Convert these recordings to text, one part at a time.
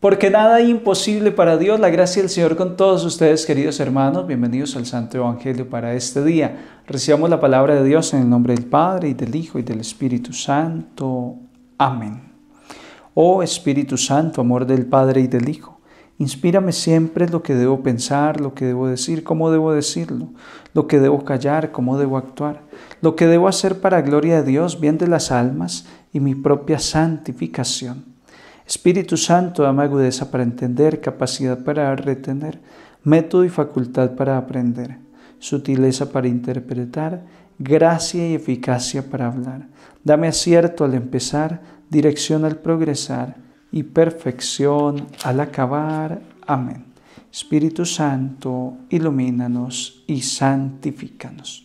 Porque nada es imposible para Dios. La gracia del Señor con todos ustedes, queridos hermanos. Bienvenidos al Santo Evangelio para este día. Recibamos la palabra de Dios en el nombre del Padre, y del Hijo, y del Espíritu Santo. Amén. Oh Espíritu Santo, amor del Padre y del Hijo, inspírame siempre lo que debo pensar, lo que debo decir, cómo debo decirlo, lo que debo callar, cómo debo actuar, lo que debo hacer para gloria de Dios, bien de las almas y mi propia santificación. Espíritu Santo, dame agudeza para entender, capacidad para retener, método y facultad para aprender, sutileza para interpretar, gracia y eficacia para hablar. Dame acierto al empezar, dirección al progresar y perfección al acabar. Amén. Espíritu Santo, ilumínanos y santifícanos.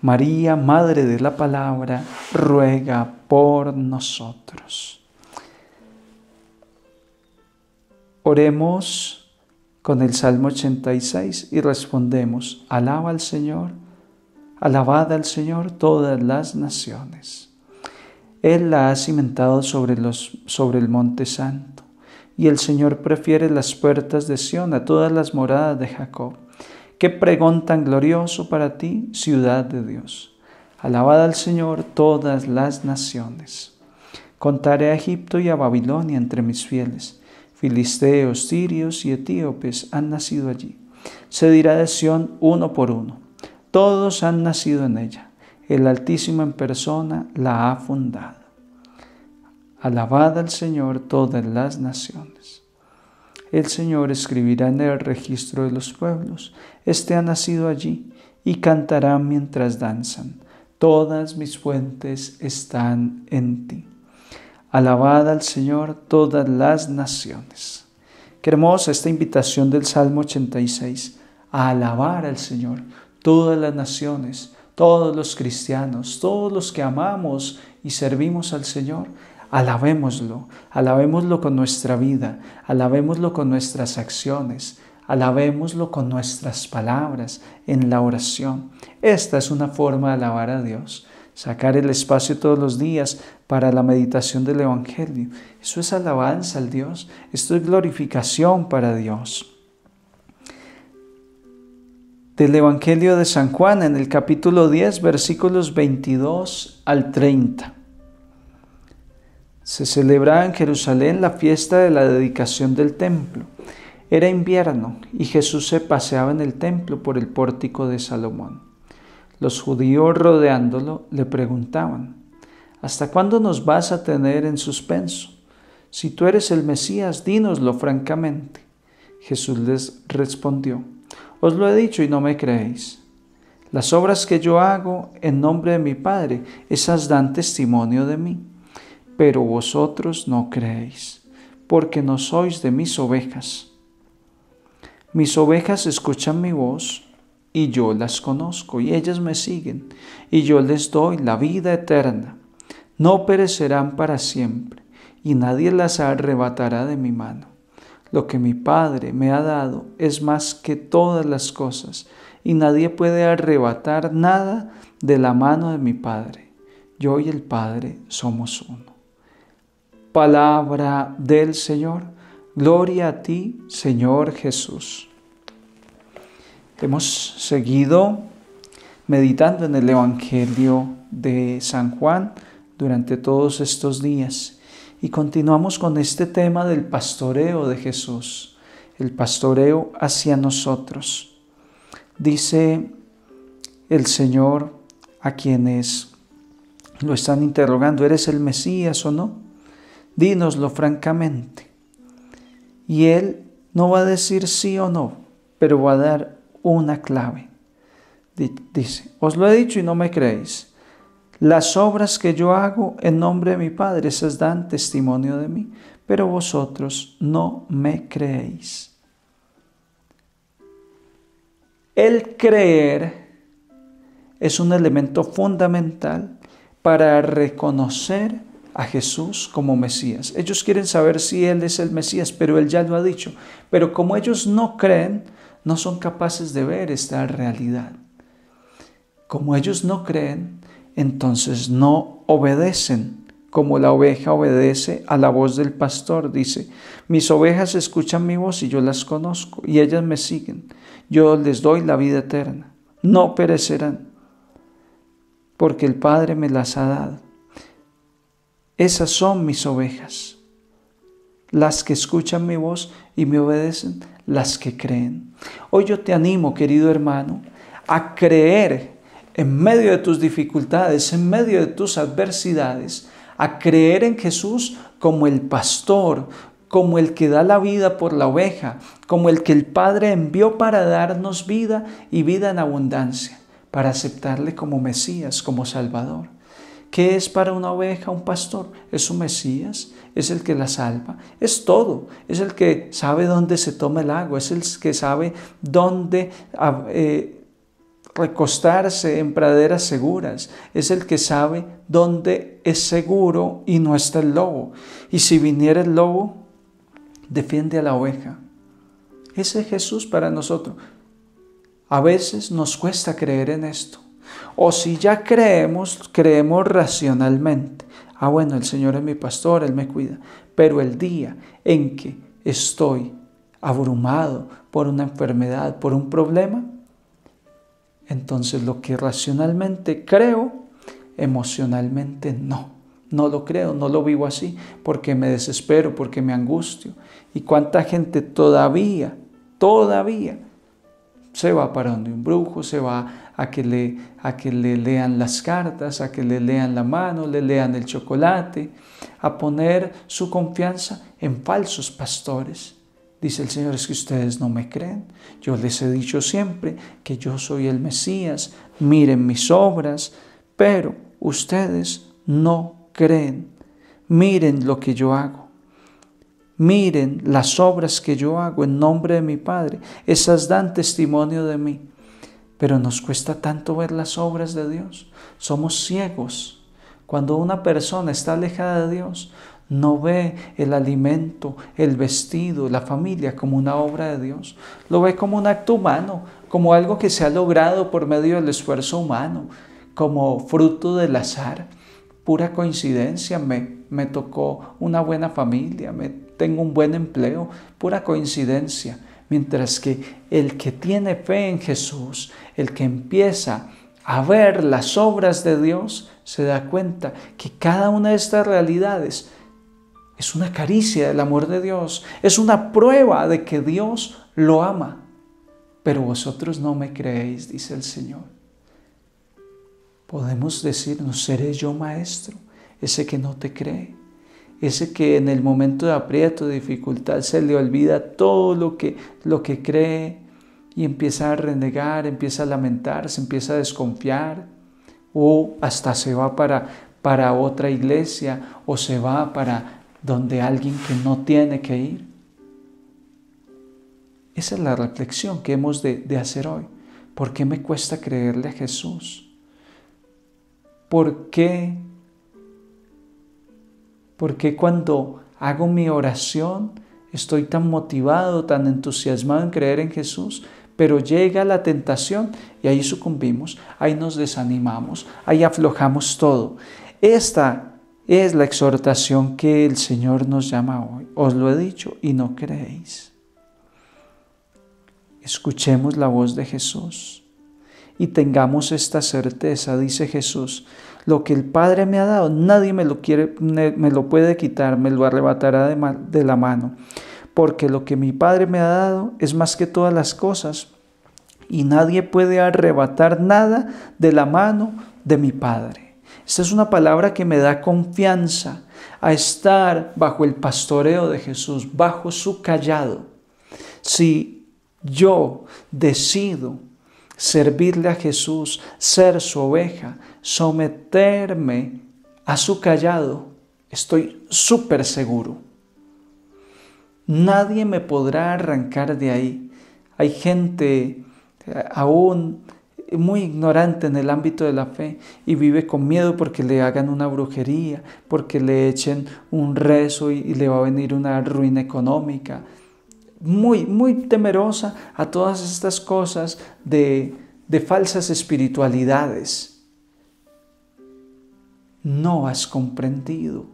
María, Madre de la Palabra, ruega por nosotros. Oremos con el Salmo 86 y respondemos, alaba al Señor, alabada al Señor todas las naciones. Él la ha cimentado sobre, los, sobre el monte santo, y el Señor prefiere las puertas de Sión a todas las moradas de Jacob. Qué pregón tan glorioso para ti, ciudad de Dios. Alabada al Señor todas las naciones. Contaré a Egipto y a Babilonia entre mis fieles Filisteos, sirios y etíopes han nacido allí. Se dirá de Sión uno por uno. Todos han nacido en ella. El Altísimo en persona la ha fundado. Alabad al Señor todas las naciones. El Señor escribirá en el registro de los pueblos. Este ha nacido allí y cantará mientras danzan. Todas mis fuentes están en ti. Alabad al Señor todas las naciones. Qué hermosa esta invitación del Salmo 86 a alabar al Señor todas las naciones, todos los cristianos, todos los que amamos y servimos al Señor. Alabémoslo, alabémoslo con nuestra vida, alabémoslo con nuestras acciones, alabémoslo con nuestras palabras en la oración. Esta es una forma de alabar a Dios sacar el espacio todos los días para la meditación del Evangelio. Eso es alabanza al Dios, esto es glorificación para Dios. Del Evangelio de San Juan en el capítulo 10, versículos 22 al 30. Se celebraba en Jerusalén la fiesta de la dedicación del templo. Era invierno y Jesús se paseaba en el templo por el pórtico de Salomón. Los judíos rodeándolo le preguntaban, ¿hasta cuándo nos vas a tener en suspenso? Si tú eres el Mesías, dínoslo francamente. Jesús les respondió, Os lo he dicho y no me creéis. Las obras que yo hago en nombre de mi Padre, esas dan testimonio de mí. Pero vosotros no creéis, porque no sois de mis ovejas. Mis ovejas escuchan mi voz y yo las conozco y ellas me siguen y yo les doy la vida eterna. No perecerán para siempre y nadie las arrebatará de mi mano. Lo que mi Padre me ha dado es más que todas las cosas y nadie puede arrebatar nada de la mano de mi Padre. Yo y el Padre somos uno. Palabra del Señor. Gloria a ti, Señor Jesús. Hemos seguido meditando en el Evangelio de San Juan durante todos estos días y continuamos con este tema del pastoreo de Jesús, el pastoreo hacia nosotros. Dice el Señor a quienes lo están interrogando, ¿eres el Mesías o no? Dínoslo francamente. Y Él no va a decir sí o no, pero va a dar una clave. Dice, os lo he dicho y no me creéis. Las obras que yo hago en nombre de mi Padre, esas dan testimonio de mí, pero vosotros no me creéis. El creer es un elemento fundamental para reconocer a Jesús como Mesías. Ellos quieren saber si Él es el Mesías, pero Él ya lo ha dicho. Pero como ellos no creen, no son capaces de ver esta realidad. Como ellos no creen, entonces no obedecen, como la oveja obedece a la voz del pastor. Dice, mis ovejas escuchan mi voz y yo las conozco, y ellas me siguen. Yo les doy la vida eterna. No perecerán, porque el Padre me las ha dado. Esas son mis ovejas, las que escuchan mi voz y me obedecen las que creen. Hoy yo te animo, querido hermano, a creer en medio de tus dificultades, en medio de tus adversidades, a creer en Jesús como el pastor, como el que da la vida por la oveja, como el que el Padre envió para darnos vida y vida en abundancia, para aceptarle como Mesías, como Salvador. ¿Qué es para una oveja un pastor? Es un Mesías, es el que la salva, es todo, es el que sabe dónde se toma el agua, es el que sabe dónde ah, eh, recostarse en praderas seguras, es el que sabe dónde es seguro y no está el lobo. Y si viniera el lobo, defiende a la oveja. Ese es Jesús para nosotros. A veces nos cuesta creer en esto. O si ya creemos, creemos racionalmente. Ah, bueno, el Señor es mi pastor, Él me cuida. Pero el día en que estoy abrumado por una enfermedad, por un problema, entonces lo que racionalmente creo, emocionalmente no. No lo creo, no lo vivo así, porque me desespero, porque me angustio. ¿Y cuánta gente todavía, todavía se va para donde un brujo, se va a que, le, a le lean las cartas, a que le lean la mano, le lean el chocolate, a poner su confianza en falsos pastores. Dice el Señor, es que ustedes no me creen. Yo les he dicho siempre que yo soy el Mesías, miren mis obras, pero ustedes no creen. Miren lo que yo hago. Miren las obras que yo hago en nombre de mi Padre. Esas dan testimonio de mí. Pero nos cuesta tanto ver las obras de Dios. Somos ciegos. Cuando una persona está alejada de Dios, no ve el alimento, el vestido, la familia como una obra de Dios. Lo ve como un acto humano, como algo que se ha logrado por medio del esfuerzo humano, como fruto del azar. Pura coincidencia, me, me tocó una buena familia, me, tengo un buen empleo, pura coincidencia mientras que el que tiene fe en Jesús, el que empieza a ver las obras de Dios, se da cuenta que cada una de estas realidades es una caricia del amor de Dios, es una prueba de que Dios lo ama. Pero vosotros no me creéis, dice el Señor. Podemos decirnos, seré yo maestro, ese que no te cree ese que en el momento de aprieto, de dificultad, se le olvida todo lo que, lo que cree y empieza a renegar, empieza a lamentarse, empieza a desconfiar, o hasta se va para, para otra iglesia, o se va para donde alguien que no tiene que ir. Esa es la reflexión que hemos de, de hacer hoy. ¿Por qué me cuesta creerle a Jesús? ¿Por qué porque cuando hago mi oración estoy tan motivado, tan entusiasmado en creer en Jesús? Pero llega la tentación y ahí sucumbimos, ahí nos desanimamos, ahí aflojamos todo. Esta es la exhortación que el Señor nos llama hoy. Os lo he dicho y no creéis. Escuchemos la voz de Jesús y tengamos esta certeza, dice Jesús, lo que el Padre me ha dado, nadie me lo, quiere, me lo puede quitar, me lo arrebatará de, la mano. Porque lo que mi Padre me ha dado es más que todas las cosas, y nadie puede arrebatar nada de la mano de mi Padre. Esta es una palabra que me da confianza a estar bajo el pastoreo de Jesús, bajo su callado. Si yo decido servirle a Jesús, ser su oveja, someterme a su callado, estoy súper seguro. Nadie me podrá arrancar de ahí. Hay gente eh, aún muy ignorante en el ámbito de la fe y vive con miedo porque le hagan una brujería, porque le echen un rezo y, le va a venir una ruina económica. Muy, muy temerosa a todas estas cosas de falsas espiritualidades no has comprendido.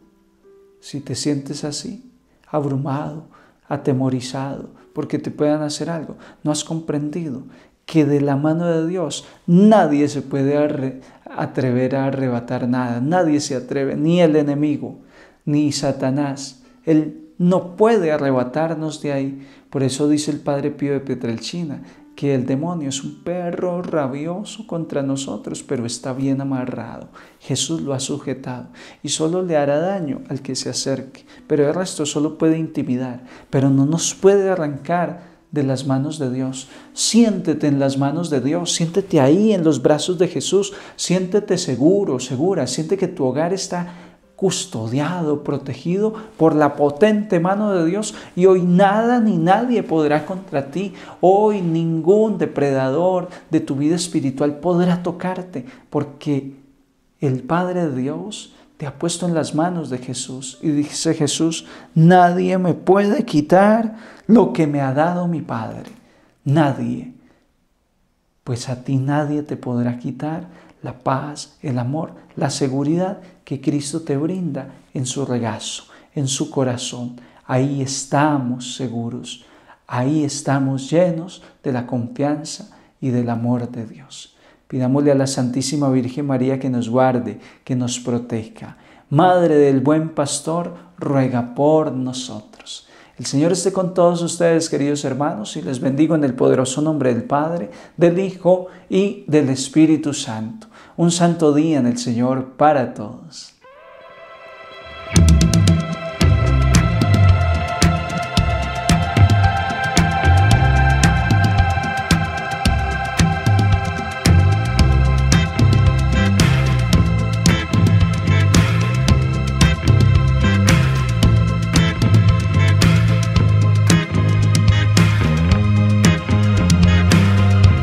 Si te sientes así, abrumado, atemorizado, porque te puedan hacer algo, no has comprendido que de la mano de Dios nadie se puede atrever a arrebatar nada, nadie se atreve, ni el enemigo, ni Satanás. Él no puede arrebatarnos de ahí. Por eso dice el Padre Pío de Petrelchina, que el demonio es un perro rabioso contra nosotros, pero está bien amarrado. Jesús lo ha sujetado y solo le hará daño al que se acerque, pero el resto solo puede intimidar, pero no nos puede arrancar de las manos de Dios. Siéntete en las manos de Dios, siéntete ahí en los brazos de Jesús, siéntete seguro, segura, siente que tu hogar está custodiado, protegido por la potente mano de Dios y hoy nada ni nadie podrá contra ti. Hoy ningún depredador de tu vida espiritual podrá tocarte porque el Padre de Dios te ha puesto en las manos de Jesús. Y dice Jesús, nadie me puede quitar lo que me ha dado mi Padre. Nadie. Pues a ti nadie te podrá quitar la paz, el amor, la seguridad que Cristo te brinda en su regazo, en su corazón. Ahí estamos seguros, ahí estamos llenos de la confianza y del amor de Dios. Pidámosle a la Santísima Virgen María que nos guarde, que nos proteja. Madre del buen pastor, ruega por nosotros. El Señor esté con todos ustedes, queridos hermanos, y les bendigo en el poderoso nombre del Padre, del Hijo y del Espíritu Santo un santo día en el Señor para todos.